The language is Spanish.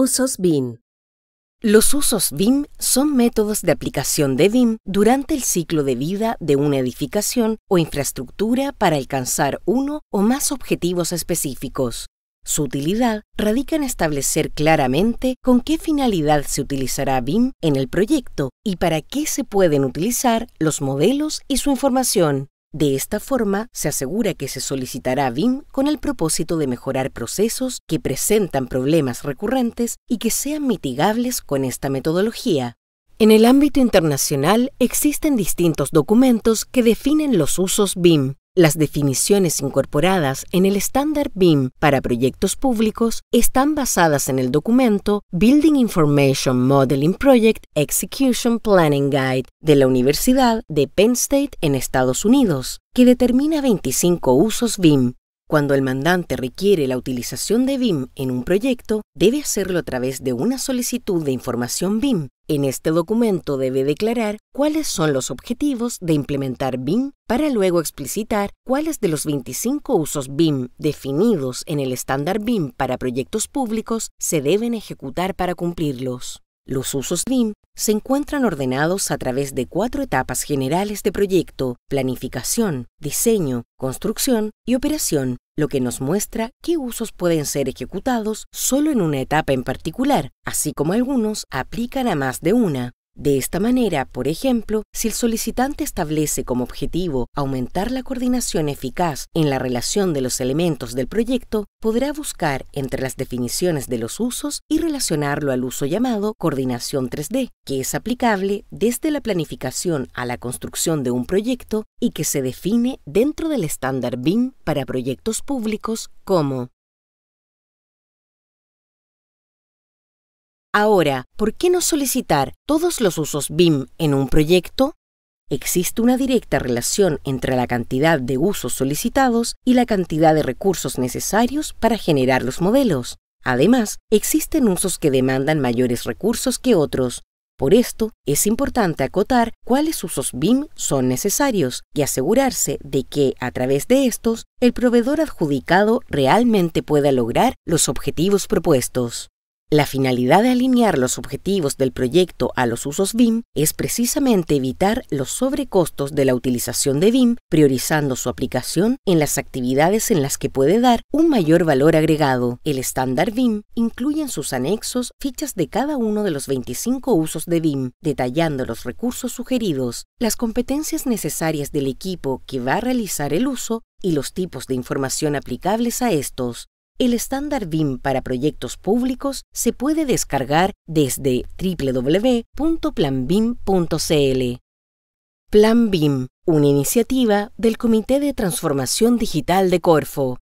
Usos BIM. Los usos BIM son métodos de aplicación de BIM durante el ciclo de vida de una edificación o infraestructura para alcanzar uno o más objetivos específicos. Su utilidad radica en establecer claramente con qué finalidad se utilizará BIM en el proyecto y para qué se pueden utilizar los modelos y su información. De esta forma, se asegura que se solicitará BIM con el propósito de mejorar procesos que presentan problemas recurrentes y que sean mitigables con esta metodología. En el ámbito internacional existen distintos documentos que definen los usos BIM. Las definiciones incorporadas en el estándar BIM para proyectos públicos están basadas en el documento Building Information Modeling Project Execution Planning Guide de la Universidad de Penn State en Estados Unidos, que determina 25 usos BIM. Cuando el mandante requiere la utilización de BIM en un proyecto, debe hacerlo a través de una solicitud de información BIM en este documento debe declarar cuáles son los objetivos de implementar BIM para luego explicitar cuáles de los 25 usos BIM definidos en el estándar BIM para proyectos públicos se deben ejecutar para cumplirlos. Los usos BIM se encuentran ordenados a través de cuatro etapas generales de proyecto, planificación, diseño, construcción y operación, lo que nos muestra qué usos pueden ser ejecutados solo en una etapa en particular, así como algunos aplican a más de una. De esta manera, por ejemplo, si el solicitante establece como objetivo aumentar la coordinación eficaz en la relación de los elementos del proyecto, podrá buscar entre las definiciones de los usos y relacionarlo al uso llamado coordinación 3D, que es aplicable desde la planificación a la construcción de un proyecto y que se define dentro del estándar BIM para proyectos públicos como Ahora, ¿por qué no solicitar todos los usos BIM en un proyecto? Existe una directa relación entre la cantidad de usos solicitados y la cantidad de recursos necesarios para generar los modelos. Además, existen usos que demandan mayores recursos que otros. Por esto, es importante acotar cuáles usos BIM son necesarios y asegurarse de que, a través de estos, el proveedor adjudicado realmente pueda lograr los objetivos propuestos. La finalidad de alinear los objetivos del proyecto a los usos BIM es precisamente evitar los sobrecostos de la utilización de BIM, priorizando su aplicación en las actividades en las que puede dar un mayor valor agregado. El estándar BIM incluye en sus anexos fichas de cada uno de los 25 usos de BIM, detallando los recursos sugeridos, las competencias necesarias del equipo que va a realizar el uso y los tipos de información aplicables a estos. El estándar BIM para proyectos públicos se puede descargar desde www.planbim.cl. Plan BIM, una iniciativa del Comité de Transformación Digital de Corfo.